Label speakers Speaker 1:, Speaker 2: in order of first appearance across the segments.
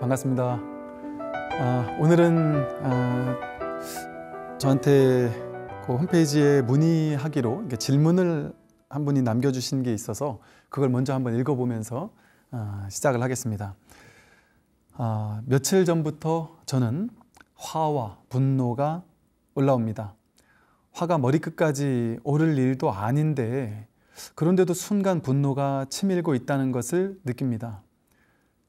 Speaker 1: 반갑습니다. 아, 오늘은 아, 저한테 그 홈페이지에 문의하기로 질문을 한 분이 남겨주신 게 있어서 그걸 먼저 한번 읽어보면서 아, 시작을 하겠습니다. 아, 며칠 전부터 저는 화와 분노가 올라옵니다. 화가 머리끝까지 오를 일도 아닌데 그런데도 순간 분노가 치밀고 있다는 것을 느낍니다.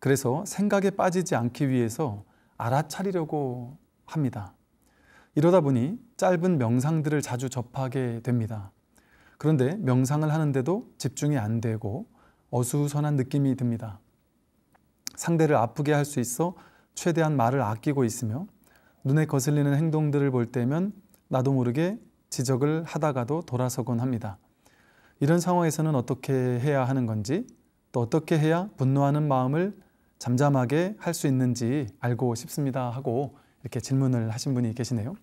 Speaker 1: 그래서 생각에 빠지지 않기 위해서 알아차리려고 합니다. 이러다 보니 짧은 명상들을 자주 접하게 됩니다. 그런데 명상을 하는데도 집중이 안 되고 어수선한 느낌이 듭니다. 상대를 아프게 할 수 있어 최대한 말을 아끼고 있으며 눈에 거슬리는 행동들을 볼 때면 나도 모르게 지적을 하다가도 돌아서곤 합니다. 이런 상황에서는 어떻게 해야 하는 건지 또 어떻게 해야 분노하는 마음을 잠잠하게 할 수 있는지 알고 싶습니다 하고 이렇게 질문을 하신 분이 계시네요.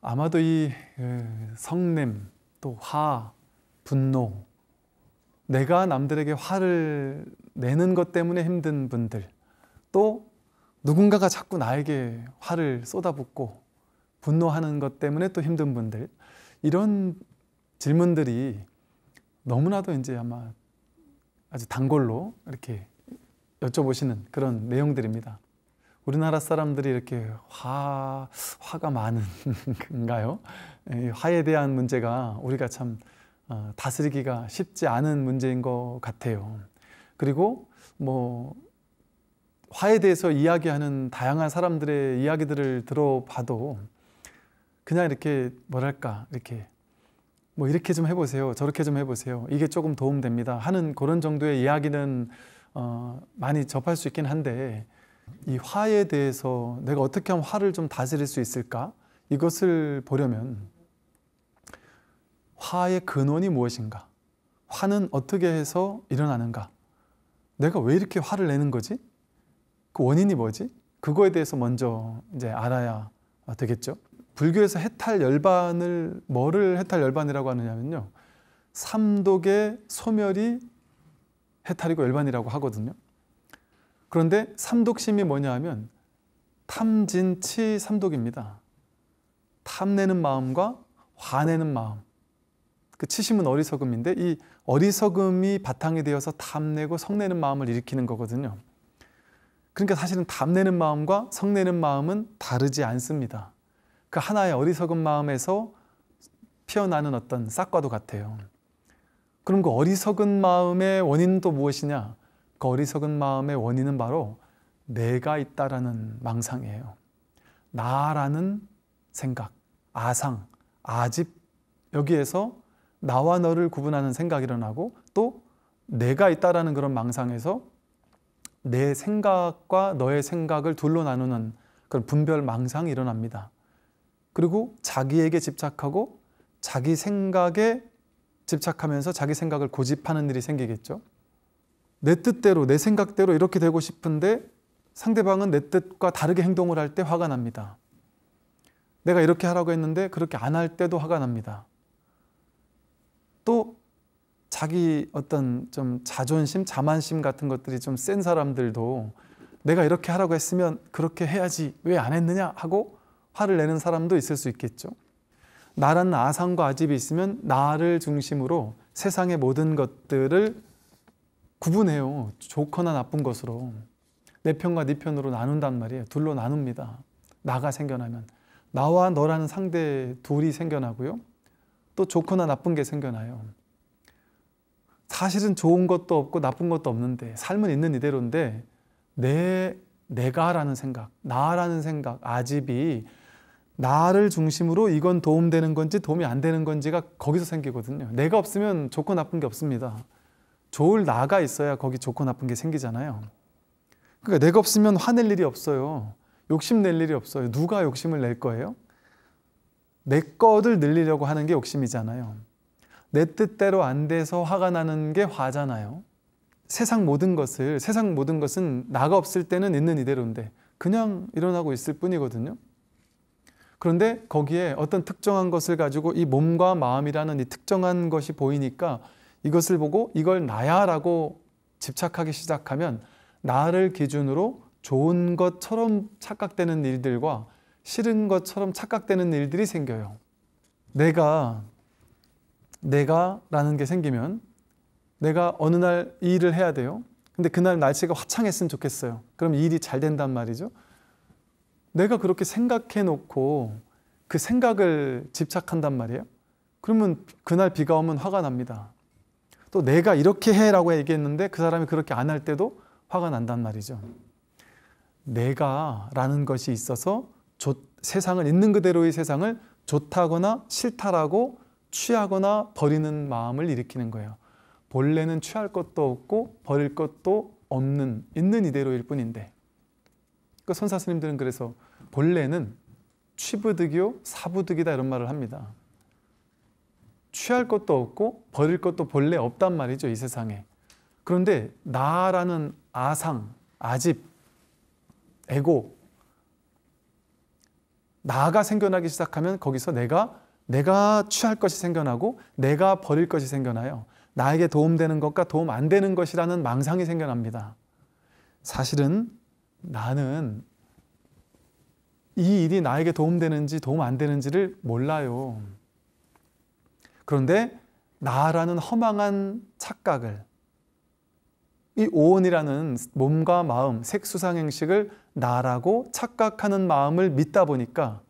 Speaker 1: 아마도 이 그 성냄, 또 화, 분노, 내가 남들에게 화를 내는 것 때문에 힘든 분들, 또 누군가가 자꾸 나에게 화를 쏟아붓고 분노하는 것 때문에 또 힘든 분들, 이런 질문들이 너무나도 이제 아마 아주 단골로 이렇게 여쭤보시는 그런 내용들입니다. 우리나라 사람들이 이렇게 화, 화가 많은가요? 화에 대한 문제가 우리가 참 어, 다스리기가 쉽지 않은 문제인 것 같아요. 그리고 뭐 화에 대해서 이야기하는 다양한 사람들의 이야기들을 들어봐도 그냥 이렇게 뭐랄까 이렇게 뭐 이렇게 좀 해보세요 저렇게 좀 해보세요 이게 조금 도움됩니다 하는 그런 정도의 이야기는 어, 많이 접할 수 있긴 한데 이 화에 대해서 내가 어떻게 하면 화를 좀 다스릴 수 있을까? 이것을 보려면 화의 근원이 무엇인가? 화는 어떻게 해서 일어나는가? 내가 왜 이렇게 화를 내는 거지? 그 원인이 뭐지? 그거에 대해서 먼저 이제 알아야 되겠죠. 불교에서 해탈 열반을 뭐를 해탈 열반이라고 하느냐면요. 삼독의 소멸이 해탈이고 열반이라고 하거든요. 그런데 삼독심이 뭐냐 하면 탐진치 삼독입니다. 탐내는 마음과 화내는 마음. 그 치심은 어리석음인데 이 어리석음이 바탕이 되어서 탐내고 성내는 마음을 일으키는 거거든요. 그러니까 사실은 탐내는 마음과 성내는 마음은 다르지 않습니다. 그 하나의 어리석은 마음에서 피어나는 어떤 싹과도 같아요. 그럼 그 어리석은 마음의 원인은 또 무엇이냐? 그 어리석은 마음의 원인은 바로 내가 있다라는 망상이에요. 나라는 생각, 아상, 아집, 여기에서 나와 너를 구분하는 생각이 일어나고 또 내가 있다라는 그런 망상에서 내 생각과 너의 생각을 둘로 나누는 그런 분별 망상이 일어납니다. 그리고 자기에게 집착하고 자기 생각에 집착하면서 자기 생각을 고집하는 일이 생기겠죠. 내 뜻대로, 내 생각대로 이렇게 되고 싶은데 상대방은 내 뜻과 다르게 행동을 할 때 화가 납니다. 내가 이렇게 하라고 했는데 그렇게 안 할 때도 화가 납니다. 또 자기 어떤 좀 자존심, 자만심 같은 것들이 좀 센 사람들도 내가 이렇게 하라고 했으면 그렇게 해야지 왜 안 했느냐 하고 화를 내는 사람도 있을 수 있겠죠. 나라는 아상과 아집이 있으면 나를 중심으로 세상의 모든 것들을 구분해요. 좋거나 나쁜 것으로. 내 편과 네 편으로 나눈단 말이에요. 둘로 나눕니다. 나가 생겨나면. 나와 너라는 상대 둘이 생겨나고요. 또 좋거나 나쁜 게 생겨나요. 사실은 좋은 것도 없고 나쁜 것도 없는데 삶은 있는 이대로인데 내 내가라는 생각, 나라는 생각, 아집이 나를 중심으로 이건 도움되는 건지 도움이 안 되는 건지가 거기서 생기거든요. 내가 없으면 좋고 나쁜 게 없습니다. 좋을 나가 있어야 거기 좋고 나쁜 게 생기잖아요. 그러니까 내가 없으면 화낼 일이 없어요. 욕심 낼 일이 없어요. 누가 욕심을 낼 거예요? 내 것을 늘리려고 하는 게 욕심이잖아요. 내 뜻대로 안 돼서 화가 나는 게 화잖아요. 세상 모든 것을, 세상 모든 것은 나가 없을 때는 있는 이대로인데 그냥 일어나고 있을 뿐이거든요. 그런데 거기에 어떤 특정한 것을 가지고 이 몸과 마음이라는 이 특정한 것이 보이니까 이것을 보고 이걸 나야라고 집착하기 시작하면 나를 기준으로 좋은 것처럼 착각되는 일들과 싫은 것처럼 착각되는 일들이 생겨요. 내가, 내가 라는 게 생기면 내가 어느 날 일을 해야 돼요. 근데 그날 날씨가 화창했으면 좋겠어요. 그럼 일이 잘 된단 말이죠. 내가 그렇게 생각해 놓고 그 생각을 집착한단 말이에요. 그러면 그날 비가 오면 화가 납니다. 또 내가 이렇게 해라고 얘기했는데 그 사람이 그렇게 안 할 때도 화가 난단 말이죠. 내가라는 것이 있어서 세상을 있는 그대로의 세상을 좋다거나 싫다라고 취하거나 버리는 마음을 일으키는 거예요. 본래는 취할 것도 없고 버릴 것도 없는 있는 이대로일 뿐인데. 그 그러니까 선사스님들은 그래서 본래는 취부득이요 사부득이다 이런 말을 합니다. 취할 것도 없고 버릴 것도 본래 없단 말이죠 이 세상에. 그런데 나라는 아상, 아집, 에고 나가 생겨나기 시작하면 거기서 내가 내가 취할 것이 생겨나고 내가 버릴 것이 생겨나요. 나에게 도움되는 것과 도움 안 되는 것이라는 망상이 생겨납니다. 사실은 나는 이 일이 나에게 도움되는지 도움 안 되는지를 몰라요. 그런데 나라는 허망한 착각을 이 오온이라는 몸과 마음, 색수상 행식을 나라고 착각하는 마음을 믿다 보니까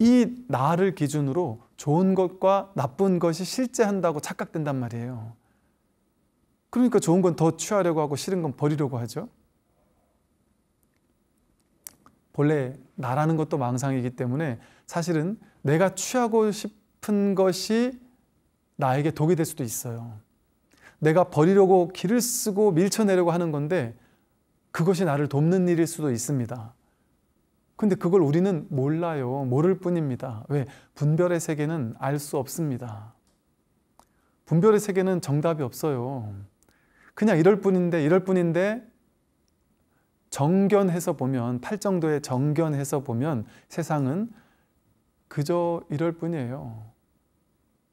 Speaker 1: 이 나를 기준으로 좋은 것과 나쁜 것이 실제한다고 착각된단 말이에요. 그러니까 좋은 건 더 취하려고 하고 싫은 건 버리려고 하죠. 본래 나라는 것도 망상이기 때문에 사실은 내가 취하고 싶은 것이 나에게 독이 될 수도 있어요. 내가 버리려고 길을 쓰고 밀쳐내려고 하는 건데 그것이 나를 돕는 일일 수도 있습니다. 근데 그걸 우리는 몰라요. 모를 뿐입니다. 왜? 분별의 세계는 알 수 없습니다. 분별의 세계는 정답이 없어요. 그냥 이럴 뿐인데, 이럴 뿐인데, 정견해서 보면 팔정도의 정견해서 보면 세상은 그저 이럴 뿐이에요.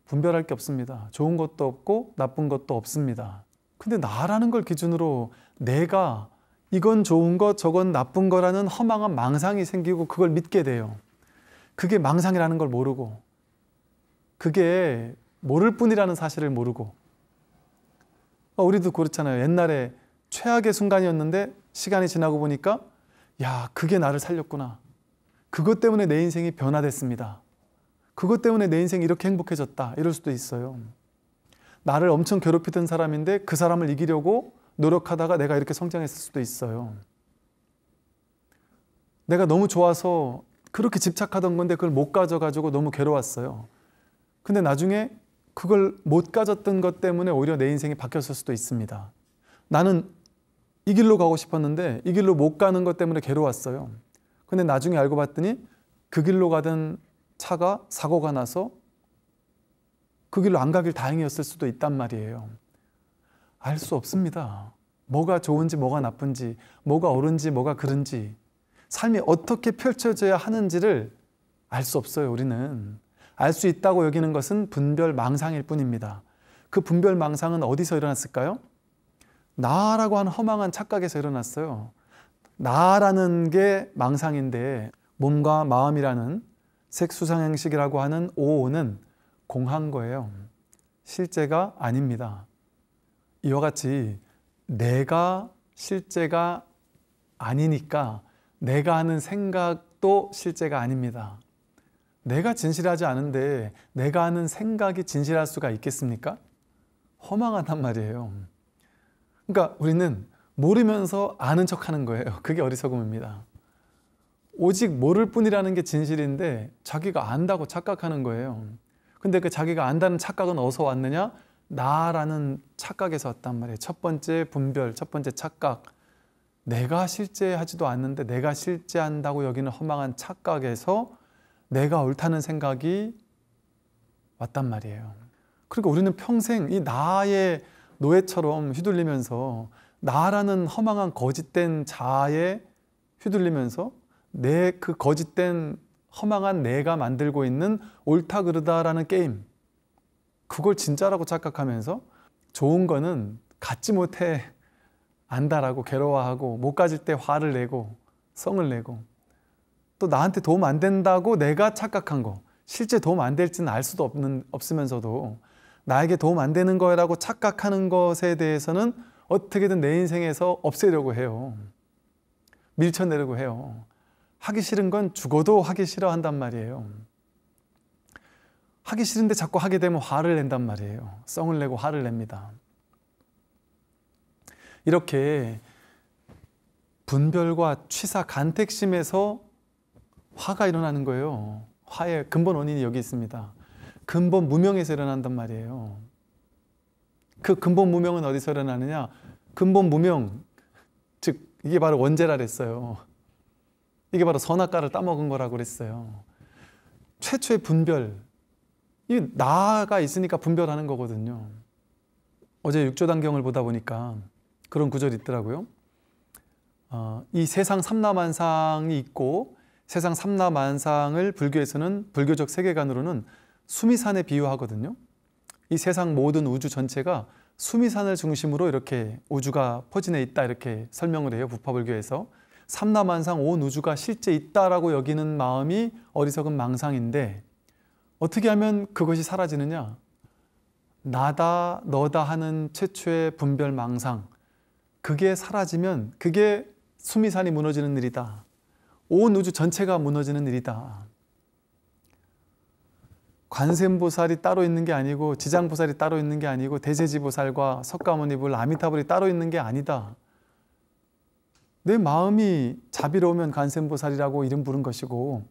Speaker 1: 분별할 게 없습니다. 좋은 것도 없고 나쁜 것도 없습니다. 근데 나라는 걸 기준으로 내가 이건 좋은 것 저건 나쁜 거라는 허망한 망상이 생기고 그걸 믿게 돼요. 그게 망상이라는 걸 모르고 그게 모를 뿐이라는 사실을 모르고 어, 우리도 그렇잖아요. 옛날에 최악의 순간이었는데 시간이 지나고 보니까 야, 그게 나를 살렸구나. 그것 때문에 내 인생이 변화됐습니다. 그것 때문에 내 인생이 이렇게 행복해졌다. 이럴 수도 있어요. 나를 엄청 괴롭히던 사람인데 그 사람을 이기려고 노력하다가 내가 이렇게 성장했을 수도 있어요. 내가 너무 좋아서 그렇게 집착하던 건데 그걸 못 가져가지고 너무 괴로웠어요. 근데 나중에 그걸 못 가졌던 것 때문에 오히려 내 인생이 바뀌었을 수도 있습니다. 나는 이 길로 가고 싶었는데 이 길로 못 가는 것 때문에 괴로웠어요. 근데 나중에 알고 봤더니 그 길로 가던 차가 사고가 나서 그 길로 안 가길 다행이었을 수도 있단 말이에요. 알 수 없습니다. 뭐가 좋은지 뭐가 나쁜지, 뭐가 옳은지 뭐가 그른지, 삶이 어떻게 펼쳐져야 하는지를 알 수 없어요, 우리는. 알 수 있다고 여기는 것은 분별 망상일 뿐입니다. 그 분별 망상은 어디서 일어났을까요? 나라고 하는 허망한 착각에서 일어났어요. 나라는 게 망상인데 몸과 마음이라는 색수상행식이라고 하는 오오는 공한 거예요. 실제가 아닙니다. 이와 같이 내가 실제가 아니니까 내가 하는 생각도 실제가 아닙니다. 내가 진실하지 않은데 내가 하는 생각이 진실할 수가 있겠습니까? 허망하단 말이에요. 그러니까 우리는 모르면서 아는 척 하는 거예요. 그게 어리석음입니다. 오직 모를 뿐이라는 게 진실인데 자기가 안다고 착각하는 거예요. 근데 그 자기가 안다는 착각은 어디서 왔느냐? 나라는 착각에서 왔단 말이에요. 첫 번째 분별, 첫 번째 착각. 내가 실제하지도 않는데 내가 실제한다고 여기는 허망한 착각에서 내가 옳다는 생각이 왔단 말이에요. 그러니까 우리는 평생 이 나의 노예처럼 휘둘리면서 나라는 허망한 거짓된 자에 휘둘리면서 내 그 거짓된 허망한 내가 만들고 있는 옳다 그르다라는 게임 그걸 진짜라고 착각하면서 좋은 거는 갖지 못해 안다라고 괴로워하고 못 가질 때 화를 내고 성을 내고 또 나한테 도움 안 된다고 내가 착각한 거 실제 도움 안 될지는 알 수도 없는 없으면서도 나에게 도움 안 되는 거라고 착각하는 것에 대해서는 어떻게든 내 인생에서 없애려고 해요. 밀쳐내려고 해요. 하기 싫은 건 죽어도 하기 싫어한단 말이에요. 하기 싫은데 자꾸 하게 되면 화를 낸단 말이에요. 성을 내고 화를 냅니다. 이렇게 분별과 취사 간택심에서 화가 일어나는 거예요. 화의 근본 원인이 여기 있습니다. 근본 무명에서 일어난단 말이에요. 그 근본 무명은 어디서 일어나느냐? 근본 무명, 즉 이게 바로 원죄라 그랬어요. 이게 바로 선악과를 따먹은 거라고 그랬어요. 최초의 분별, 이 나가 있으니까 분별하는 거거든요. 어제 6조단경을 보다 보니까 그런 구절이 있더라고요. 어, 이 세상 삼라만상이 있고 세상 삼라만상을 불교에서는 불교적 세계관으로는 수미산에 비유하거든요. 이 세상 모든 우주 전체가 수미산을 중심으로 이렇게 우주가 포진해 있다 이렇게 설명을 해요. 부파불교에서 삼라만상 온 우주가 실제 있다라고 여기는 마음이 어리석은 망상인데 어떻게 하면 그것이 사라지느냐? 나다 너다 하는 최초의 분별 망상 그게 사라지면 그게 수미산이 무너지는 일이다. 온 우주 전체가 무너지는 일이다. 관세음보살이 따로 있는 게 아니고 지장보살이 따로 있는 게 아니고 대세지보살과 석가모니불 아미타불이 따로 있는 게 아니다. 내 마음이 자비로우면 관세음보살이라고 이름 부른 것이고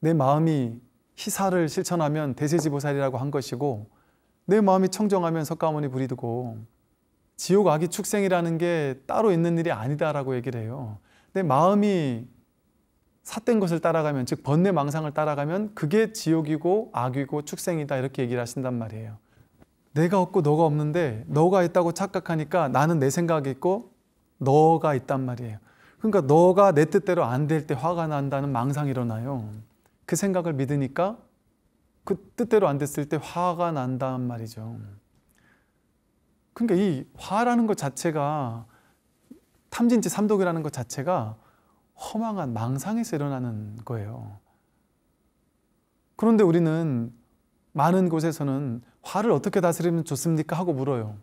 Speaker 1: 내 마음이 희사를 실천하면 대세지보살이라고 한 것이고 내 마음이 청정하면 석가모니 불이되고 지옥 아기 축생이라는 게 따로 있는 일이 아니다라고 얘기를 해요. 내 마음이 삿된 것을 따라가면 즉 번뇌 망상을 따라가면 그게 지옥이고 악이고 축생이다 이렇게 얘기를 하신단 말이에요. 내가 없고 너가 없는데 너가 있다고 착각하니까 나는 내 생각이 있고 너가 있단 말이에요. 그러니까 너가 내 뜻대로 안 될 때 화가 난다는 망상이 일어나요. 그 생각을 믿으니까 그 뜻대로 안 됐을 때 화가 난단 말이죠. 그러니까 이 화라는 것 자체가 탐진치 삼독이라는 것 자체가 허망한 망상에서 일어나는 거예요. 그런데 우리는 많은 곳에서는 화를 어떻게 다스리면 좋습니까? 하고 물어요.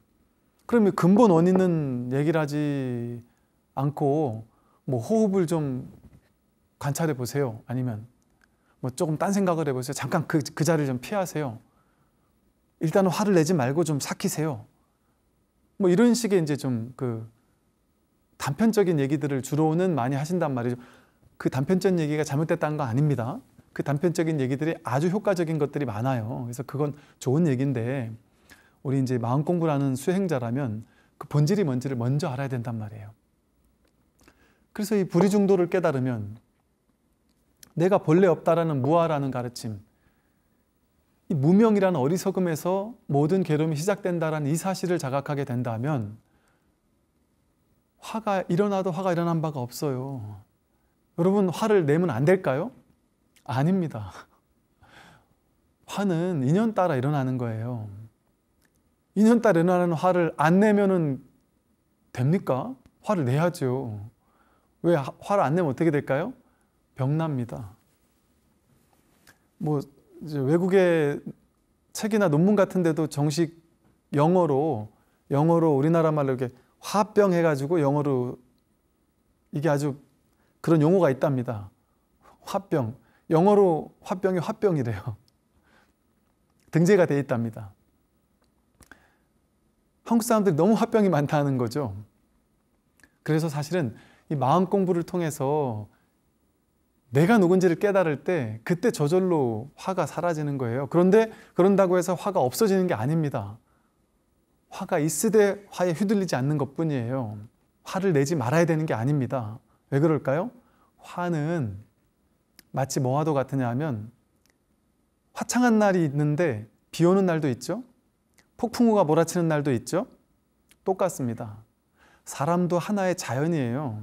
Speaker 1: 그러면 근본 원인은 얘기를 하지 않고 뭐 호흡을 좀 관찰해 보세요. 아니면 뭐 조금 딴 생각을 해보세요. 잠깐 그, 그 자리를 좀 피하세요. 일단 화를 내지 말고 좀 삭히세요. 뭐 이런 식의 이제 좀그 단편적인 얘기들을 주로는 많이 하신단 말이죠. 그 단편적인 얘기가 잘못됐다는 거 아닙니다. 그 단편적인 얘기들이 아주 효과적인 것들이 많아요. 그래서 그건 좋은 얘기인데 우리 이제 마음 공부라는 수행자라면 그 본질이 뭔지를 먼저 알아야 된단 말이에요. 그래서 이 불의 중도를 깨달으면 내가 본래 없다라는 무아라는 가르침, 이 무명이라는 어리석음에서 모든 괴로움이 시작된다라는 이 사실을 자각하게 된다면 화가 일어나도 화가 일어난 바가 없어요. 여러분, 화를 내면 안 될까요? 아닙니다. 화는 인연 따라 일어나는 거예요. 인연 따라 일어나는 화를 안 내면은 됩니까? 화를 내야죠. 왜 화를 안 내면 어떻게 될까요? 병납니다. 뭐 외국의 책이나 논문 같은 데도 정식 영어로 영어로 우리나라 말로 이렇게 화병 해가지고 영어로 이게 아주 그런 용어가 있답니다. 화병. 영어로 화병이 화병이래요. 등재가 돼 있답니다. 한국 사람들이 너무 화병이 많다는 거죠. 그래서 사실은 이 마음 공부를 통해서 내가 누군지를 깨달을 때 그때 저절로 화가 사라지는 거예요. 그런데 그런다고 해서 화가 없어지는 게 아닙니다. 화가 있으되 화에 휘둘리지 않는 것 뿐이에요. 화를 내지 말아야 되는 게 아닙니다. 왜 그럴까요? 화는 마치 뭐와도 같으냐 하면 화창한 날이 있는데 비 오는 날도 있죠. 폭풍우가 몰아치는 날도 있죠. 똑같습니다. 사람도 하나의 자연이에요.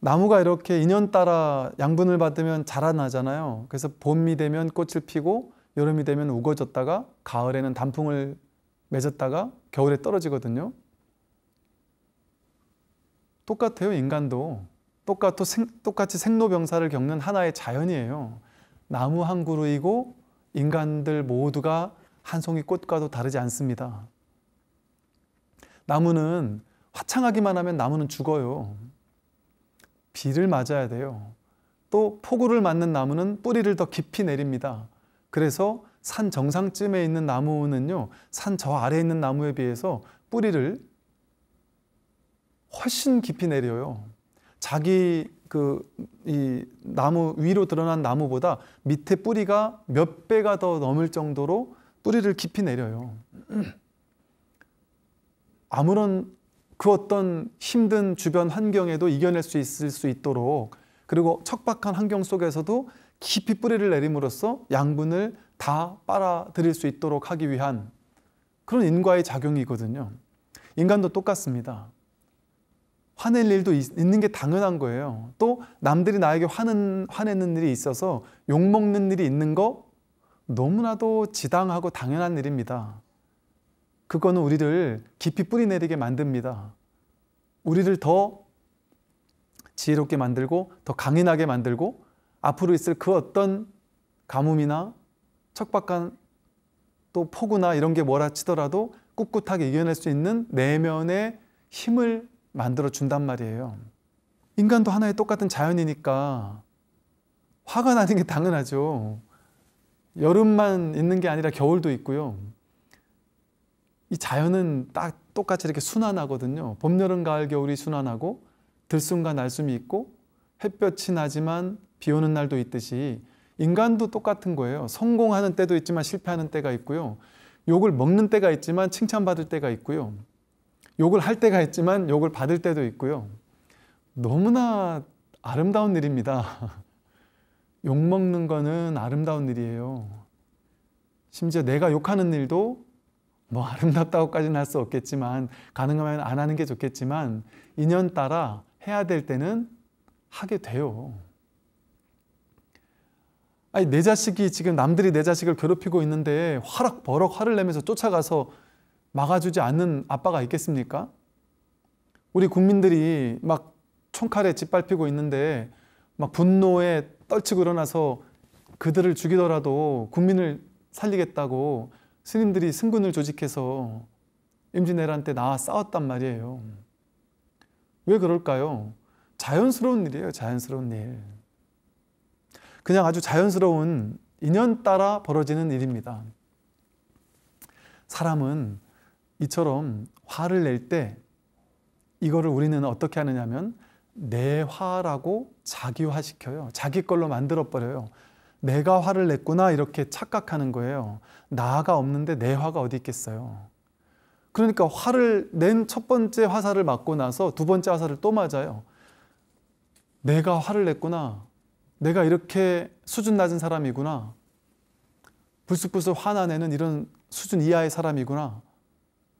Speaker 1: 나무가 이렇게 인연 따라 양분을 받으면 자라나잖아요. 그래서 봄이 되면 꽃을 피고 여름이 되면 우거졌다가 가을에는 단풍을 맺었다가 겨울에 떨어지거든요. 똑같아요, 인간도. 똑같, 생, 똑같이 생로병사를 겪는 하나의 자연이에요. 나무 한 그루이고 인간들 모두가 한 송이 꽃과도 다르지 않습니다. 나무는 화창하기만 하면 나무는 죽어요. 비를 맞아야 돼요. 또 폭우를 맞는 나무는 뿌리를 더 깊이 내립니다. 그래서 산 정상쯤에 있는 나무는요, 산 저 아래에 있는 나무에 비해서 뿌리를 훨씬 깊이 내려요. 자기 그 이 나무 위로 드러난 나무보다 밑에 뿌리가 몇 배가 더 넘을 정도로 뿌리를 깊이 내려요. 아무런 그 어떤 힘든 주변 환경에도 이겨낼 수 있을 수 있도록 그리고 척박한 환경 속에서도 깊이 뿌리를 내림으로써 양분을 다 빨아들일 수 있도록 하기 위한 그런 인과의 작용이거든요. 인간도 똑같습니다. 화낼 일도 있는 게 당연한 거예요. 또 남들이 나에게 화는, 화내는 일이 있어서 욕먹는 일이 있는 거 너무나도 지당하고 당연한 일입니다. 그거는 우리를 깊이 뿌리내리게 만듭니다. 우리를 더 지혜롭게 만들고 더 강인하게 만들고 앞으로 있을 그 어떤 가뭄이나 척박한 또 폭우나 이런 게 몰아치더라도 꿋꿋하게 이겨낼 수 있는 내면의 힘을 만들어 준단 말이에요. 인간도 하나의 똑같은 자연이니까 화가 나는 게 당연하죠. 여름만 있는 게 아니라 겨울도 있고요. 이 자연은 딱 똑같이 이렇게 순환하거든요. 봄, 여름, 가을, 겨울이 순환하고 들숨과 날숨이 있고 햇볕이 나지만 비 오는 날도 있듯이 인간도 똑같은 거예요. 성공하는 때도 있지만 실패하는 때가 있고요. 욕을 먹는 때가 있지만 칭찬받을 때가 있고요. 욕을 할 때가 있지만 욕을 받을 때도 있고요. 너무나 아름다운 일입니다. 욕 먹는 거는 아름다운 일이에요. 심지어 내가 욕하는 일도 뭐 아름답다고까지는 할 수 없겠지만 가능하면 안 하는 게 좋겠지만 인연 따라 해야 될 때는 하게 돼요. 아니 내 자식이 지금 남들이 내 자식을 괴롭히고 있는데 화락버럭 화를 내면서 쫓아가서 막아주지 않는 아빠가 있겠습니까? 우리 국민들이 막 총칼에 짓밟히고 있는데 막 분노에 떨치고 일어나서 그들을 죽이더라도 국민을 살리겠다고 스님들이 승군을 조직해서 임진왜란 때 나와 싸웠단 말이에요. 왜 그럴까요? 자연스러운 일이에요. 자연스러운 일. 그냥 아주 자연스러운 인연 따라 벌어지는 일입니다. 사람은 이처럼 화를 낼 때 이거를 우리는 어떻게 하느냐면 내화라고 자기화시켜요. 자기 걸로 만들어버려요. 내가 화를 냈구나 이렇게 착각하는 거예요. 나가 없는데 내 화가 어디 있겠어요. 그러니까 화를 낸 첫 번째 화살을 맞고 나서 두 번째 화살을 또 맞아요. 내가 화를 냈구나. 내가 이렇게 수준 낮은 사람이구나. 불쑥불쑥 화나내는 이런 수준 이하의 사람이구나.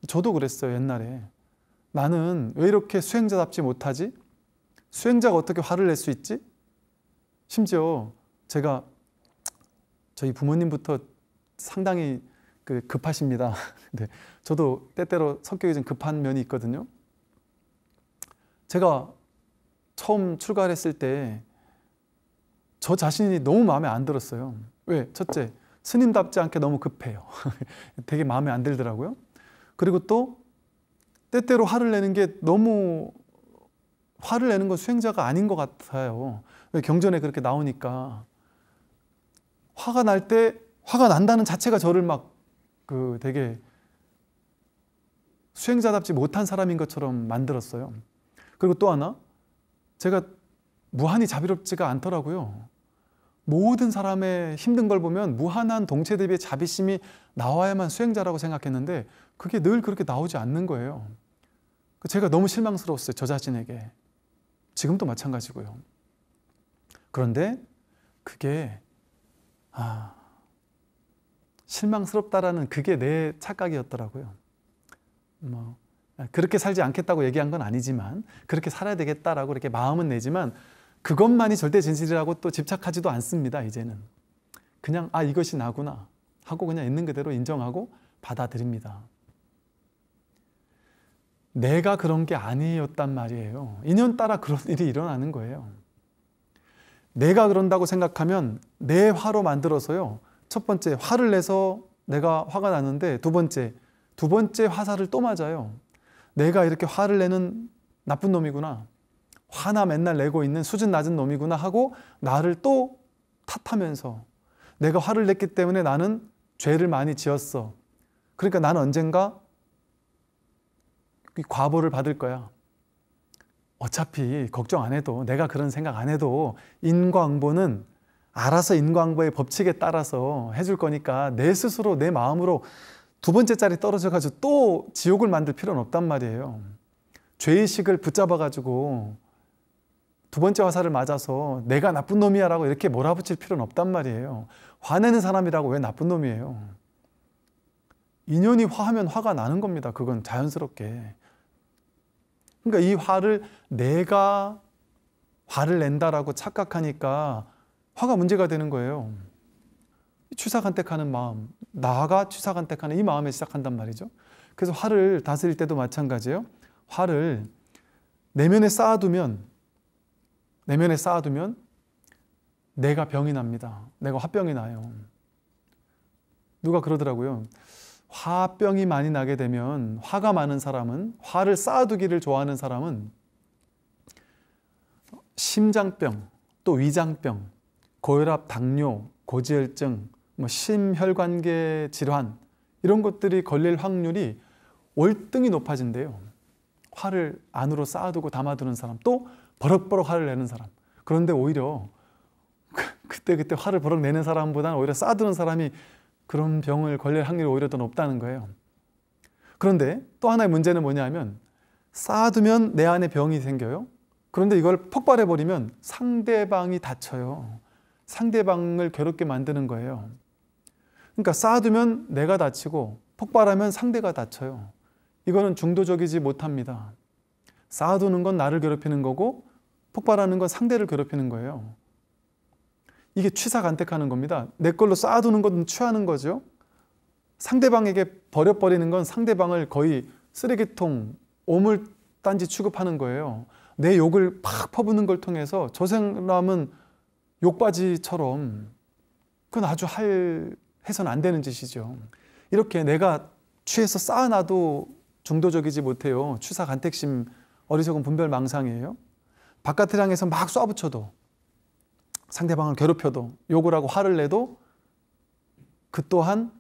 Speaker 1: 저도 그랬어요, 옛날에. 나는 왜 이렇게 수행자답지 못하지? 수행자가 어떻게 화를 낼 수 있지? 심지어 제가 저희 부모님부터 상당히 그 급하십니다. 네. 저도 때때로 성격이 좀 급한 면이 있거든요. 제가 처음 출가를 했을 때저 자신이 너무 마음에 안 들었어요. 왜? 첫째, 스님답지 않게 너무 급해요. 되게 마음에 안 들더라고요. 그리고 또 때때로 화를 내는 게 너무 화를 내는 건 수행자가 아닌 것 같아요. 왜 경전에 그렇게 나오니까 화가 날 때 화가 난다는 자체가 저를 막 그 되게 수행자답지 못한 사람인 것처럼 만들었어요. 그리고 또 하나 제가 무한히 자비롭지가 않더라고요. 모든 사람의 힘든 걸 보면 무한한 동체 대비 자비심이 나와야만 수행자라고 생각했는데 그게 늘 그렇게 나오지 않는 거예요. 제가 너무 실망스러웠어요. 저 자신에게. 지금도 마찬가지고요. 그런데 그게 아 실망스럽다라는 그게 내 착각이었더라고요. 뭐 그렇게 살지 않겠다고 얘기한 건 아니지만 그렇게 살아야 되겠다라고 이렇게 마음은 내지만 그것만이 절대 진실이라고 또 집착하지도 않습니다. 이제는 그냥 아 이것이 나구나 하고 그냥 있는 그대로 인정하고 받아들입니다. 내가 그런 게 아니었단 말이에요. 인연따라 그런 일이 일어나는 거예요. 내가 그런다고 생각하면 내 화로 만들어서요. 첫 번째 화를 내서 내가 화가 나는데 두 번째 두 번째 화살을 또 맞아요. 내가 이렇게 화를 내는 나쁜 놈이구나. 화나 맨날 내고 있는 수준 낮은 놈이구나 하고 나를 또 탓하면서 내가 화를 냈기 때문에 나는 죄를 많이 지었어. 그러니까 난 언젠가 과보를 받을 거야. 어차피 걱정 안 해도 내가 그런 생각 안 해도 인과응보는 알아서 인과응보의 법칙에 따라서 해줄 거니까 내 스스로 내 마음으로 두 번째 짜리 떨어져 가지고 또 지옥을 만들 필요는 없단 말이에요. 죄의식을 붙잡아 가지고 두 번째 화살을 맞아서 내가 나쁜 놈이야 라고 이렇게 몰아붙일 필요는 없단 말이에요. 화내는 사람이라고 왜 나쁜 놈이에요? 인연이 화하면 화가 나는 겁니다. 그건 자연스럽게. 그러니까 이 화를 내가 화를 낸다라고 착각하니까 화가 문제가 되는 거예요. 취사간택하는 마음, 나가 취사간택하는 이 마음에 시작한단 말이죠. 그래서 화를 다스릴 때도 마찬가지예요. 화를 내면에 쌓아두면 내면에 쌓아두면 내가 병이 납니다. 내가 화병이 나요. 누가 그러더라고요. 화병이 많이 나게 되면 화가 많은 사람은 화를 쌓아두기를 좋아하는 사람은 심장병, 또 위장병, 고혈압, 당뇨, 고지혈증, 뭐 심혈관계 질환 이런 것들이 걸릴 확률이 월등히 높아진대요. 화를 안으로 쌓아두고 담아두는 사람 또 버럭버럭 화를 내는 사람. 그런데 오히려 그때그때 그때 화를 버럭 내는 사람보다는 오히려 싸두는 사람이 그런 병을 걸릴 확률이 오히려 더 높다는 거예요. 그런데 또 하나의 문제는 뭐냐면 쌓아두면 내 안에 병이 생겨요. 그런데 이걸 폭발해버리면 상대방이 다쳐요. 상대방을 괴롭게 만드는 거예요. 그러니까 쌓아두면 내가 다치고 폭발하면 상대가 다쳐요. 이거는 중도적이지 못합니다. 쌓아두는 건 나를 괴롭히는 거고 폭발하는 건 상대를 괴롭히는 거예요. 이게 취사간택하는 겁니다. 내 걸로 쌓아두는 건 취하는 거죠. 상대방에게 버려버리는 건 상대방을 거의 쓰레기통, 오물단지 취급하는 거예요. 내 욕을 팍 퍼붓는 걸 통해서 저 사람은 욕받이처럼 그건 아주 할, 해선 안 되는 짓이죠. 이렇게 내가 취해서 쌓아놔도 중도적이지 못해요. 취사간택심, 어리석은 분별망상이에요. 바깥을 향해서 막 쏴붙여도 상대방을 괴롭혀도 욕을 하고 화를 내도 그 또한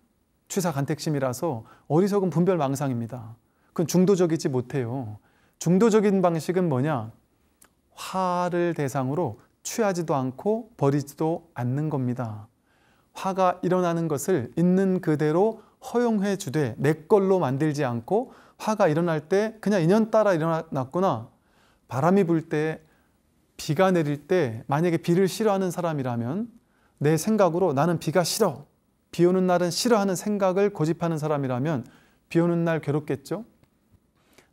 Speaker 1: 취사 간택심이라서 어리석은 분별 망상입니다. 그건 중도적이지 못해요. 중도적인 방식은 뭐냐? 화를 대상으로 취하지도 않고 버리지도 않는 겁니다. 화가 일어나는 것을 있는 그대로 허용해 주되 내 걸로 만들지 않고 화가 일어날 때 그냥 인연 따라 일어났구나. 바람이 불때 비가 내릴 때 만약에 비를 싫어하는 사람이라면 내 생각으로 나는 비가 싫어. 비 오는 날은 싫어하는 생각을 고집하는 사람이라면 비 오는 날 괴롭겠죠?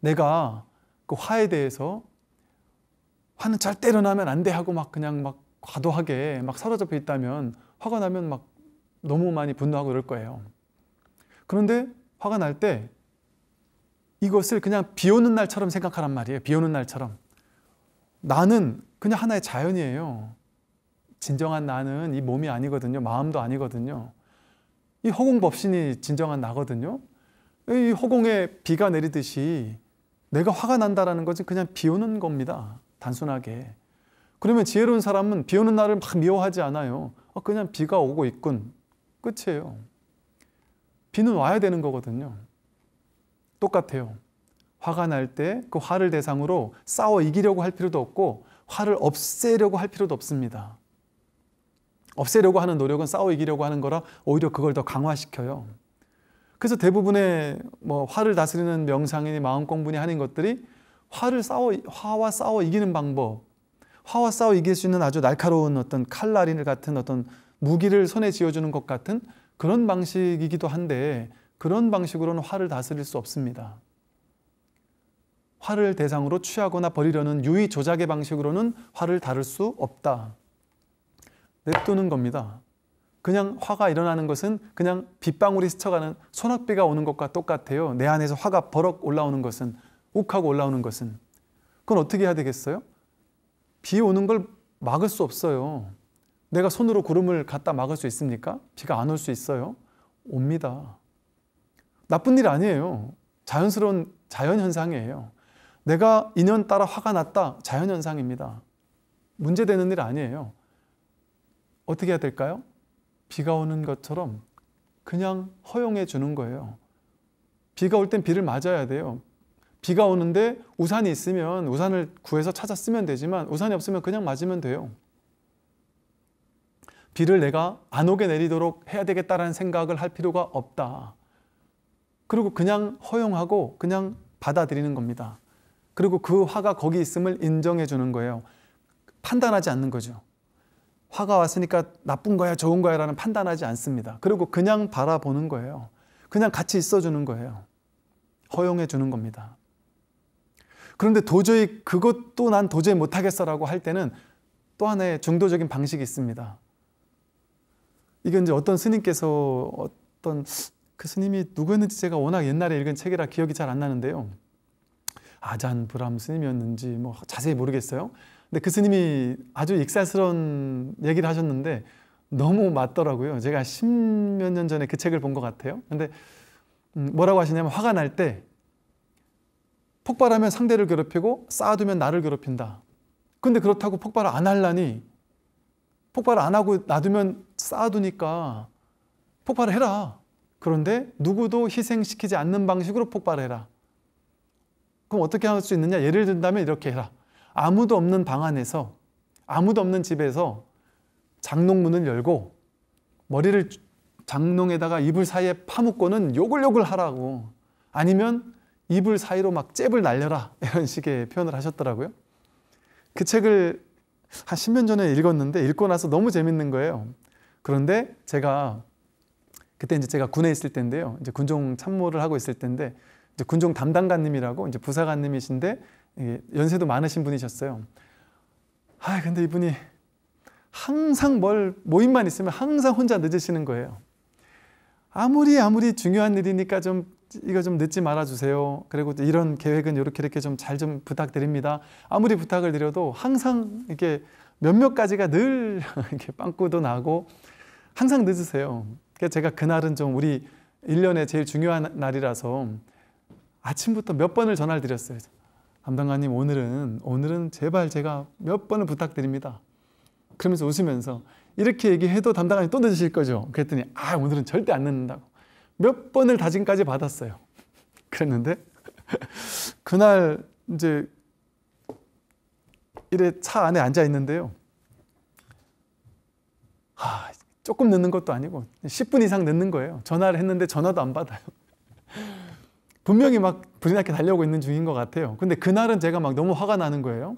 Speaker 1: 내가 그 화에 대해서 화는 절대 일어나면 안 돼 하고 막 그냥 막 과도하게 막 사로잡혀 있다면 화가 나면 막 너무 많이 분노하고 그럴 거예요. 그런데 화가 날 때 이것을 그냥 비 오는 날처럼 생각하란 말이에요. 비 오는 날처럼. 나는 그냥 하나의 자연이에요. 진정한 나는 이 몸이 아니거든요. 마음도 아니거든요. 이 허공 법신이 진정한 나거든요. 이 허공에 비가 내리듯이 내가 화가 난다라는 것은 그냥 비 오는 겁니다. 단순하게. 그러면 지혜로운 사람은 비 오는 날을 막 미워하지 않아요. 어, 그냥 비가 오고 있군. 끝이에요. 비는 와야 되는 거거든요. 똑같아요. 화가 날 때 그 화를 대상으로 싸워 이기려고 할 필요도 없고 화를 없애려고 할 필요도 없습니다. 없애려고 하는 노력은 싸워 이기려고 하는 거라 오히려 그걸 더 강화시켜요. 그래서 대부분의 뭐 화를 다스리는 명상이니 마음 공부니 하는 것들이 화를 싸워 화와 싸워 이기는 방법, 화와 싸워 이길 수 있는 아주 날카로운 어떤 칼날인 같은 어떤 무기를 손에 쥐어주는 것 같은 그런 방식이기도 한데 그런 방식으로는 화를 다스릴 수 없습니다. 화를 대상으로 취하거나 버리려는 유의 조작의 방식으로는 화를 다룰 수 없다. 냅두는 겁니다. 그냥 화가 일어나는 것은 그냥 빗방울이 스쳐가는 소낙비가 오는 것과 똑같아요. 내 안에서 화가 버럭 올라오는 것은 욱하고 올라오는 것은 그건 어떻게 해야 되겠어요? 비 오는 걸 막을 수 없어요. 내가 손으로 구름을 갖다 막을 수 있습니까? 비가 안 올 수 있어요. 옵니다. 나쁜 일 아니에요. 자연스러운 자연 현상이에요. 내가 인연 따라 화가 났다. 자연현상입니다. 문제되는 일 아니에요. 어떻게 해야 될까요? 비가 오는 것처럼 그냥 허용해 주는 거예요. 비가 올 땐 비를 맞아야 돼요. 비가 오는데 우산이 있으면 우산을 구해서 찾아 쓰면 되지만 우산이 없으면 그냥 맞으면 돼요. 비를 내가 안 오게 내리도록 해야 되겠다라는 생각을 할 필요가 없다. 그리고 그냥 허용하고 그냥 받아들이는 겁니다. 그리고 그 화가 거기 있음을 인정해 주는 거예요. 판단하지 않는 거죠. 화가 왔으니까 나쁜 거야, 좋은 거야 라는 판단하지 않습니다. 그리고 그냥 바라보는 거예요. 그냥 같이 있어 주는 거예요. 허용해 주는 겁니다. 그런데 도저히 그것도 난 도저히 못하겠어라고 할 때는 또 하나의 중도적인 방식이 있습니다. 이건 이제 어떤 스님께서 어떤 그 스님이 누구였는지 제가 워낙 옛날에 읽은 책이라 기억이 잘 안 나는데요. 아잔 브람 스님이었는지 뭐 자세히 모르겠어요. 근데 그 스님이 아주 익살스러운 얘기를 하셨는데 너무 맞더라고요. 제가 십몇 년 전에 그 책을 본 것 같아요. 근데 음, 뭐라고 하시냐면 화가 날 때 폭발하면 상대를 괴롭히고 쌓아두면 나를 괴롭힌다. 근데 그렇다고 폭발을 안 할라니 폭발을 안 하고 놔두면 쌓아두니까 폭발을 해라. 그런데 누구도 희생시키지 않는 방식으로 폭발해라. 그럼 어떻게 할 수 있느냐? 예를 든다면 이렇게 해라. 아무도 없는 방 안에서, 아무도 없는 집에서 장롱문을 열고 머리를 장롱에다가 이불 사이에 파묻고는 욕을 욕을 하라고 아니면 이불 사이로 막 잽을 날려라 이런 식의 표현을 하셨더라고요. 그 책을 한 10년 전에 읽었는데 읽고 나서 너무 재밌는 거예요. 그런데 제가 그때 이제 제가 군에 있을 때인데요. 이제 군종 참모를 하고 있을 때인데 이제 군종 담당관님이라고 이제 부사관님이신데 연세도 많으신 분이셨어요. 아 근데 이분이 항상 뭘 모임만 있으면 항상 혼자 늦으시는 거예요. 아무리 아무리 중요한 일이니까 좀 이거 좀 늦지 말아주세요. 그리고 이런 계획은 이렇게 이렇게 좀 잘좀 좀 부탁드립니다. 아무리 부탁을 드려도 항상 이렇게 몇몇 가지가 늘 이렇게 빵꾸도 나고 항상 늦으세요. 그러니까 제가 그날은 좀 우리 1년에 제일 중요한 날이라서 아침부터 몇 번을 전화를 드렸어요. 담당관님 오늘은 오늘은 제발 제가 몇 번을 부탁드립니다. 그러면서 웃으면서 이렇게 얘기해도 담당관이 또 늦으실 거죠. 그랬더니 아 오늘은 절대 안 늦는다고 몇 번을 다짐까지 받았어요. 그랬는데 그날 이제 이래 차 안에 앉아 있는데요. 하, 조금 늦는 것도 아니고 10분 이상 늦는 거예요. 전화를 했는데 전화도 안 받아요. 분명히 막 불이 나게 달려오고 있는 중인 것 같아요. 근데 그날은 제가 막 너무 화가 나는 거예요.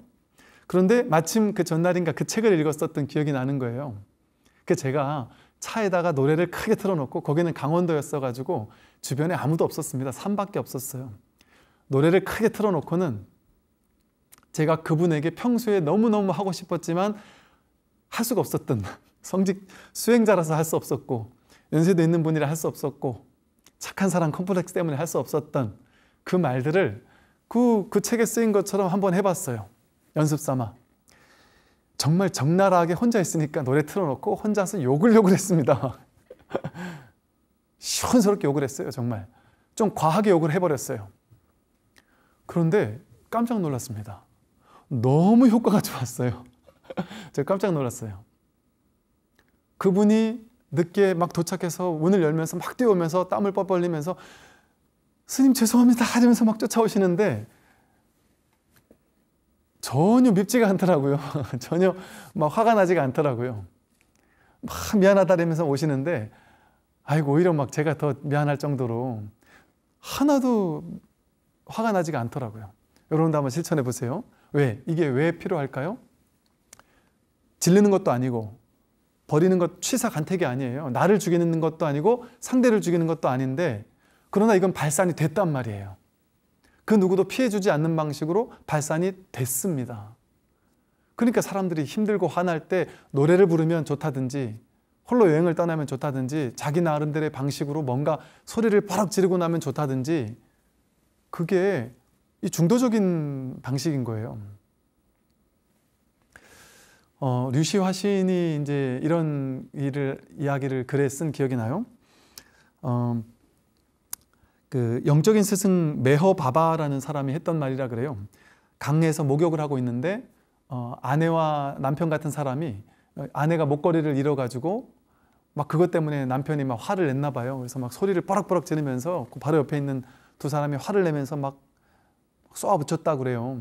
Speaker 1: 그런데 마침 그 전날인가 그 책을 읽었었던 기억이 나는 거예요. 그 제가 차에다가 노래를 크게 틀어놓고 거기는 강원도였어가지고 주변에 아무도 없었습니다. 산밖에 없었어요. 노래를 크게 틀어놓고는 제가 그분에게 평소에 너무너무 하고 싶었지만 할 수가 없었던 성직 수행자라서 할 수 없었고 연세도 있는 분이라 할 수 없었고 착한 사람 컴플렉스 때문에 할 수 없었던 그 말들을 그, 그 책에 쓰인 것처럼 한번 해봤어요. 연습 삼아. 정말 적나라하게 혼자 있으니까 노래 틀어놓고 혼자서 욕을 욕을 했습니다. 시원스럽게 욕을 했어요, 정말. 좀 과하게 욕을 해버렸어요. 그런데 깜짝 놀랐습니다. 너무 효과가 좋았어요. 제가 깜짝 놀랐어요. 그분이 늦게 막 도착해서 문을 열면서 막 뛰어오면서 땀을 뻘뻘 흘리면서 스님 죄송합니다 하면서 막 쫓아오시는데 전혀 밉지가 않더라고요. 전혀 막 화가 나지가 않더라고요. 막 미안하다면서 오시는데 아이고 오히려 막 제가 더 미안할 정도로 하나도 화가 나지가 않더라고요. 여러분도 한번 실천해 보세요. 왜? 이게 왜 필요할까요? 질리는 것도 아니고 버리는 것 취사 간택이 아니에요. 나를 죽이는 것도 아니고 상대를 죽이는 것도 아닌데 그러나 이건 발산이 됐단 말이에요. 그 누구도 피해주지 않는 방식으로 발산이 됐습니다. 그러니까 사람들이 힘들고 화날 때 노래를 부르면 좋다든지 홀로 여행을 떠나면 좋다든지 자기 나름대로의 방식으로 뭔가 소리를 바락 지르고 나면 좋다든지 그게 이 중도적인 방식인 거예요. 어, 류시 화신이 이제 이런 일을 이야기를 글에 쓴 기억이 나요. 어, 그 영적인 스승 메허 바바라는 사람이 했던 말이라 그래요. 강에서 목욕을 하고 있는데 어, 아내와 남편 같은 사람이 어, 아내가 목걸이를 잃어가지고 막 그것 때문에 남편이 막 화를 냈나 봐요. 그래서 막 소리를 버락버락 지르면서 그 바로 옆에 있는 두 사람이 화를 내면서 막 쏘아붙였다 그래요.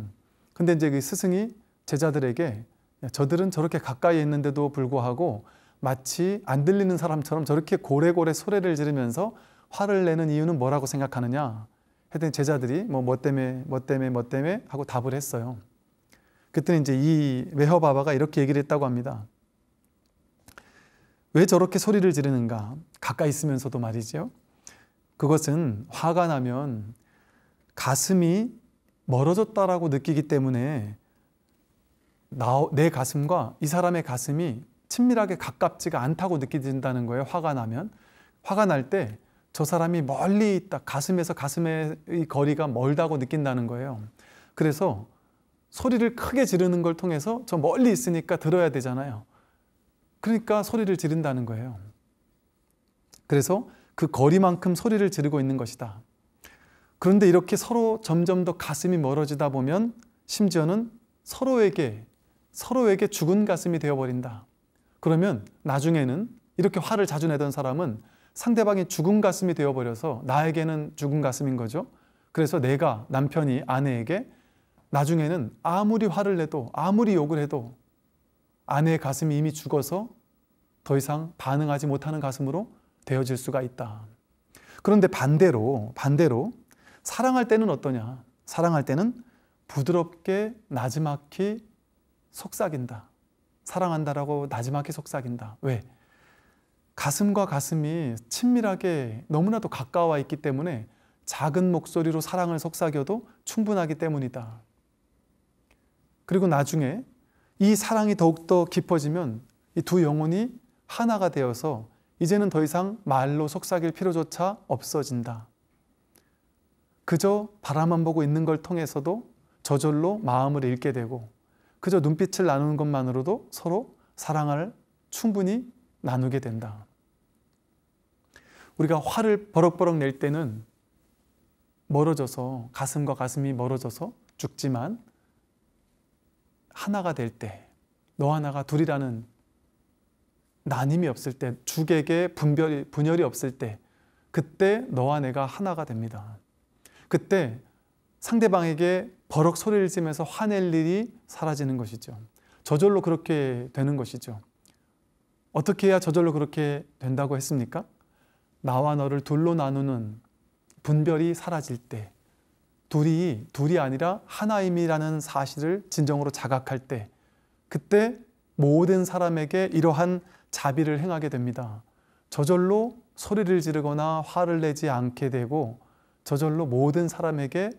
Speaker 1: 근데 이제 그 스승이 제자들에게 예, 저들은 저렇게 가까이 있는데도 불구하고 마치 안 들리는 사람처럼 저렇게 고래고래 소리를 지르면서 화를 내는 이유는 뭐라고 생각하느냐? 했더니 제자들이 뭐, 뭐 때문에, 뭐 때문에, 뭐 때문에 하고 답을 했어요. 그때는 이제 이 메허바바가 이렇게 얘기를 했다고 합니다. 왜 저렇게 소리를 지르는가? 가까이 있으면서도 말이죠. 그것은 화가 나면 가슴이 멀어졌다라고 느끼기 때문에 나, 내 가슴과 이 사람의 가슴이 친밀하게 가깝지가 않다고 느껴진다는 거예요. 화가 나면. 화가 날 때 저 사람이 멀리 있다. 가슴에서 가슴의 거리가 멀다고 느낀다는 거예요. 그래서 소리를 크게 지르는 걸 통해서 저 멀리 있으니까 들어야 되잖아요. 그러니까 소리를 지른다는 거예요. 그래서 그 거리만큼 소리를 지르고 있는 것이다. 그런데 이렇게 서로 점점 더 가슴이 멀어지다 보면 심지어는 서로에게 서로에게 죽은 가슴이 되어버린다. 그러면 나중에는 이렇게 화를 자주 내던 사람은 상대방이 죽은 가슴이 되어버려서 나에게는 죽은 가슴인 거죠. 그래서 내가 남편이 아내에게 나중에는 아무리 화를 내도 아무리 욕을 해도 아내의 가슴이 이미 죽어서 더 이상 반응하지 못하는 가슴으로 되어질 수가 있다. 그런데 반대로 반대로 사랑할 때는 어떠냐? 사랑할 때는 부드럽게 나지막히 속삭인다. 사랑한다라고 나지막히 속삭인다. 왜? 가슴과 가슴이 친밀하게 너무나도 가까워 있기 때문에 작은 목소리로 사랑을 속삭여도 충분하기 때문이다. 그리고 나중에 이 사랑이 더욱더 깊어지면 이 두 영혼이 하나가 되어서 이제는 더 이상 말로 속삭일 필요조차 없어진다. 그저 바라만 보고 있는 걸 통해서도 저절로 마음을 읽게 되고 그저 눈빛을 나누는 것만으로도 서로 사랑을 충분히 나누게 된다. 우리가 화를 버럭버럭 낼 때는 멀어져서 가슴과 가슴이 멀어져서 죽지만 하나가 될 때너 하나가 둘이라는 나님이 없을 때 죽에게 분별이 분열이 없을 때 그때 너와 내가 하나가 됩니다. 그때 상대방에게 버럭 소리를 지면서 화낼 일이 사라지는 것이죠. 저절로 그렇게 되는 것이죠. 어떻게 해야 저절로 그렇게 된다고 했습니까? 나와 너를 둘로 나누는 분별이 사라질 때, 둘이 둘이 아니라 하나임이라는 사실을 진정으로 자각할 때, 그때 모든 사람에게 이러한 자비를 행하게 됩니다. 저절로 소리를 지르거나 화를 내지 않게 되고 저절로 모든 사람에게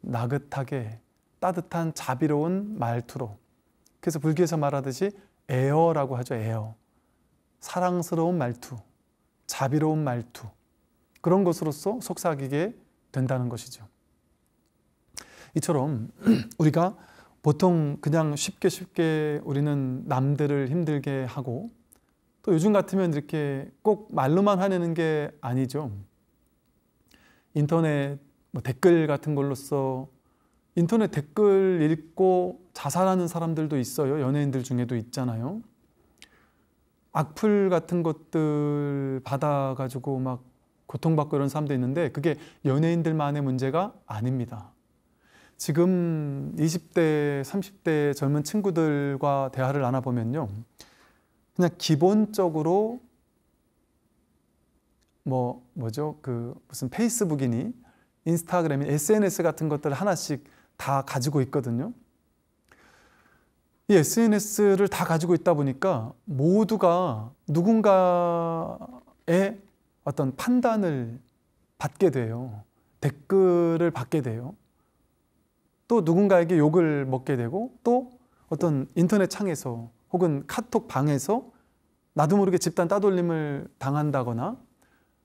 Speaker 1: 나긋하게 따뜻한 자비로운 말투로 그래서 불교에서 말하듯이 에어라고 하죠. 에어. 사랑스러운 말투, 자비로운 말투 그런 것으로서 속삭이게 된다는 것이죠. 이처럼 우리가 보통 그냥 쉽게 쉽게 우리는 남들을 힘들게 하고 또 요즘 같으면 이렇게 꼭 말로만 화내는 게 아니죠. 인터넷 뭐 댓글 같은 걸로써 인터넷 댓글 읽고 자살하는 사람들도 있어요. 연예인들 중에도 있잖아요. 악플 같은 것들 받아가지고 막 고통받고 이런 사람도 있는데 그게 연예인들만의 문제가 아닙니다. 지금 20대, 30대 젊은 친구들과 대화를 나눠보면요. 그냥 기본적으로 뭐, 뭐죠? 그 무슨 페이스북이니 인스타그램, SNS 같은 것들 하나씩 다 가지고 있거든요. 이 SNS를 다 가지고 있다 보니까 모두가 누군가의 어떤 판단을 받게 돼요. 댓글을 받게 돼요. 또 누군가에게 욕을 먹게 되고 또 어떤 인터넷 창에서 혹은 카톡 방에서 나도 모르게 집단 따돌림을 당한다거나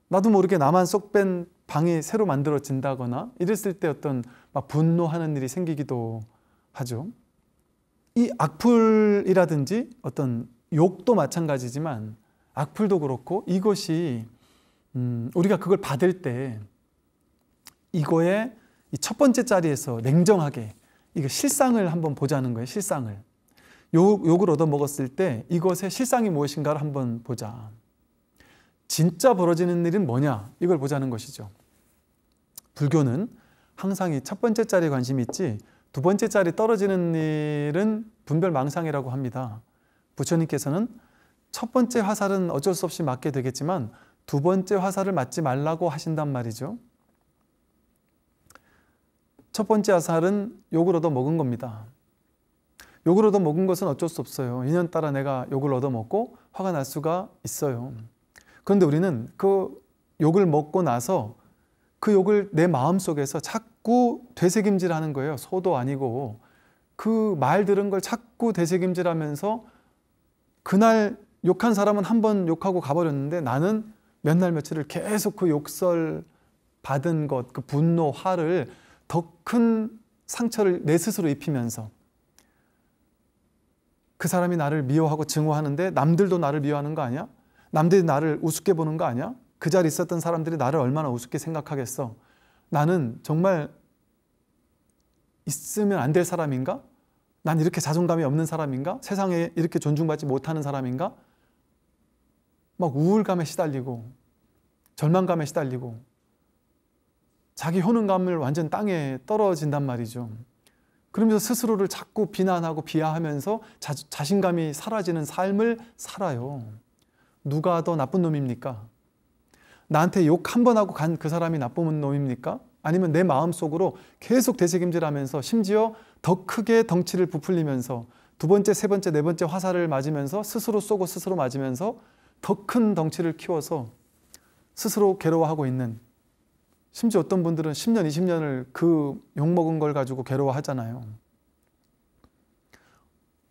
Speaker 1: 나도 모르게 나만 쏙뺀 방이 새로 만들어진다거나 이랬을 때 어떤 막 분노하는 일이 생기기도 하죠. 이 악플이라든지 어떤 욕도 마찬가지지만 악플도 그렇고 이것이 음 우리가 그걸 받을 때 이거의 첫 번째 자리에서 냉정하게 이거 실상을 한번 보자는 거예요. 실상을 욕, 욕을 얻어 먹었을 때 이것의 실상이 무엇인가를 한번 보자. 진짜 벌어지는 일은 뭐냐 이걸 보자는 것이죠. 불교는 항상 이첫 번째 자리에 관심이 있지 두 번째 자리 떨어지는 일은 분별망상이라고 합니다. 부처님께서는 첫 번째 화살은 어쩔 수 없이 맞게 되겠지만 두 번째 화살을 맞지 말라고 하신단 말이죠. 첫 번째 화살은 욕을 얻어 먹은 겁니다. 욕을 얻어 먹은 것은 어쩔 수 없어요. 인연따라 내가 욕을 얻어 먹고 화가 날 수가 있어요. 그런데 우리는 그 욕을 먹고 나서 그 욕을 내 마음속에서 자꾸 되새김질하는 거예요. 소도 아니고 그 말 들은 걸 자꾸 되새김질하면서 그날 욕한 사람은 한 번 욕하고 가버렸는데 나는 몇 날 며칠을 계속 그 욕설 받은 것, 그 분노, 화를 더 큰 상처를 내 스스로 입히면서 그 사람이 나를 미워하고 증오하는데 남들도 나를 미워하는 거 아니야? 남들이 나를 우습게 보는 거 아니야? 그 자리에 있었던 사람들이 나를 얼마나 우습게 생각하겠어. 나는 정말 있으면 안 될 사람인가? 난 이렇게 자존감이 없는 사람인가? 세상에 이렇게 존중받지 못하는 사람인가? 막 우울감에 시달리고 절망감에 시달리고 자기 효능감을 완전 땅에 떨어진단 말이죠. 그러면서 스스로를 자꾸 비난하고 비하하면서 자, 자신감이 사라지는 삶을 살아요. 누가 더 나쁜 놈입니까? 나한테 욕 한 번 하고 간 그 사람이 나쁜 놈입니까? 아니면 내 마음속으로 계속 대책임질하면서 심지어 더 크게 덩치를 부풀리면서 두 번째, 세 번째, 네 번째 화살을 맞으면서 스스로 쏘고 스스로 맞으면서 더 큰 덩치를 키워서 스스로 괴로워하고 있는 심지어 어떤 분들은 10년, 20년을 그 욕먹은 걸 가지고 괴로워하잖아요.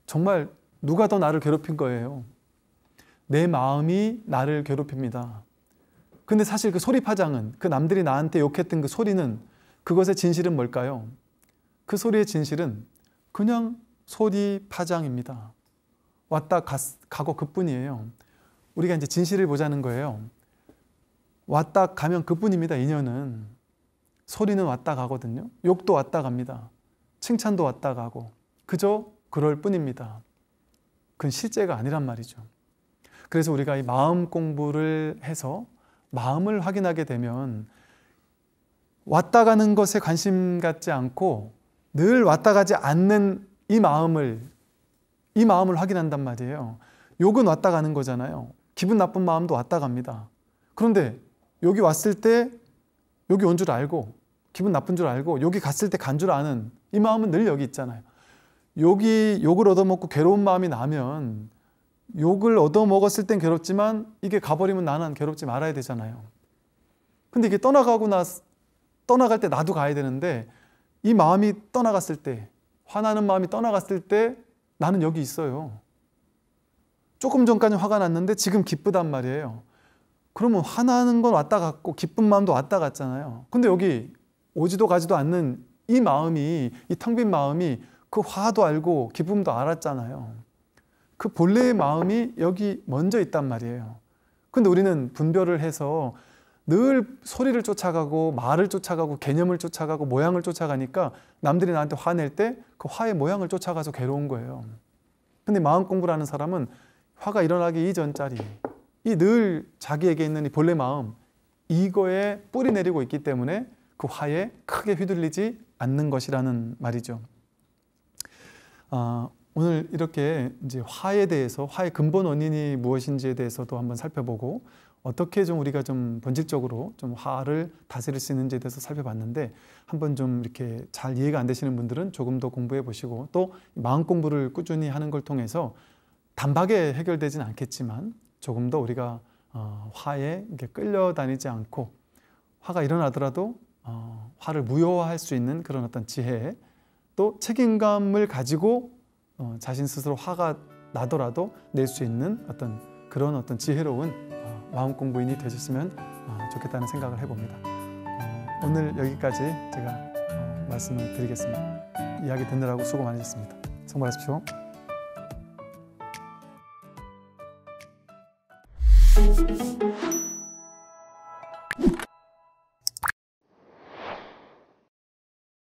Speaker 1: 정말 누가 더 나를 괴롭힌 거예요? 내 마음이 나를 괴롭힙니다. 근데 사실 그 소리 파장은 그 남들이 나한테 욕했던 그 소리는 그것의 진실은 뭘까요? 그 소리의 진실은 그냥 소리 파장입니다. 왔다 갔, 가고 그뿐이에요. 우리가 이제 진실을 보자는 거예요. 왔다 가면 그뿐입니다. 인연은 소리는 왔다 가거든요. 욕도 왔다 갑니다. 칭찬도 왔다 가고 그저 그럴 뿐입니다. 그건 실제가 아니란 말이죠. 그래서 우리가 이 마음 공부를 해서 마음을 확인하게 되면 왔다 가는 것에 관심 갖지 않고 늘 왔다 가지 않는 이 마음을 이 마음을 확인한단 말이에요. 욕은 왔다 가는 거잖아요. 기분 나쁜 마음도 왔다 갑니다. 그런데 여기 왔을 때 여기 온 줄 알고 기분 나쁜 줄 알고 여기 갔을 때 간 줄 아는 이 마음은 늘 여기 있잖아요. 욕이 욕을 얻어먹고 괴로운 마음이 나면 욕을 얻어먹었을 땐 괴롭지만 이게 가버리면 나는 괴롭지 말아야 되잖아요. 근데 이게 떠나가고 나, 떠나갈 때 나도 가야 되는데 이 마음이 떠나갔을 때, 화나는 마음이 떠나갔을 때 나는 여기 있어요. 조금 전까지 화가 났는데 지금 기쁘단 말이에요. 그러면 화나는 건 왔다 갔고 기쁜 마음도 왔다 갔잖아요. 근데 여기 오지도 가지도 않는 이 마음이, 이 텅 빈 마음이 그 화도 알고 기쁨도 알았잖아요. 그 본래의 마음이 여기 먼저 있단 말이에요. 근데 우리는 분별을 해서 늘 소리를 쫓아가고 말을 쫓아가고 개념을 쫓아가고 모양을 쫓아가니까 남들이 나한테 화낼 때 그 화의 모양을 쫓아가서 괴로운 거예요. 근데 마음 공부라는 사람은 화가 일어나기 이전 짜리 이 늘 자기에게 있는 이 본래 마음 이거에 뿌리 내리고 있기 때문에 그 화에 크게 휘둘리지 않는 것이라는 말이죠. 어, 오늘 이렇게 이제 화에 대해서 화의 근본 원인이 무엇인지에 대해서도 한번 살펴보고 어떻게 좀 우리가 좀 본질적으로 좀 화를 다스릴 수 있는지에 대해서 살펴봤는데 한번 좀 이렇게 잘 이해가 안 되시는 분들은 조금 더 공부해 보시고 또 마음 공부를 꾸준히 하는 걸 통해서 단박에 해결되진 않겠지만 조금 더 우리가 어, 화에 이렇게 끌려다니지 않고 화가 일어나더라도 어, 화를 무효화할 수 있는 그런 어떤 지혜 또 책임감을 가지고 어, 자신 스스로 화가 나더라도 낼 수 있는 어떤 그런 어떤 지혜로운 어, 마음 공부인이 되셨으면 어, 좋겠다는 생각을 해봅니다. 어, 오늘 여기까지 제가 어, 말씀을 드리겠습니다. 이야기 듣느라고 수고 많으셨습니다. 성공하십시오.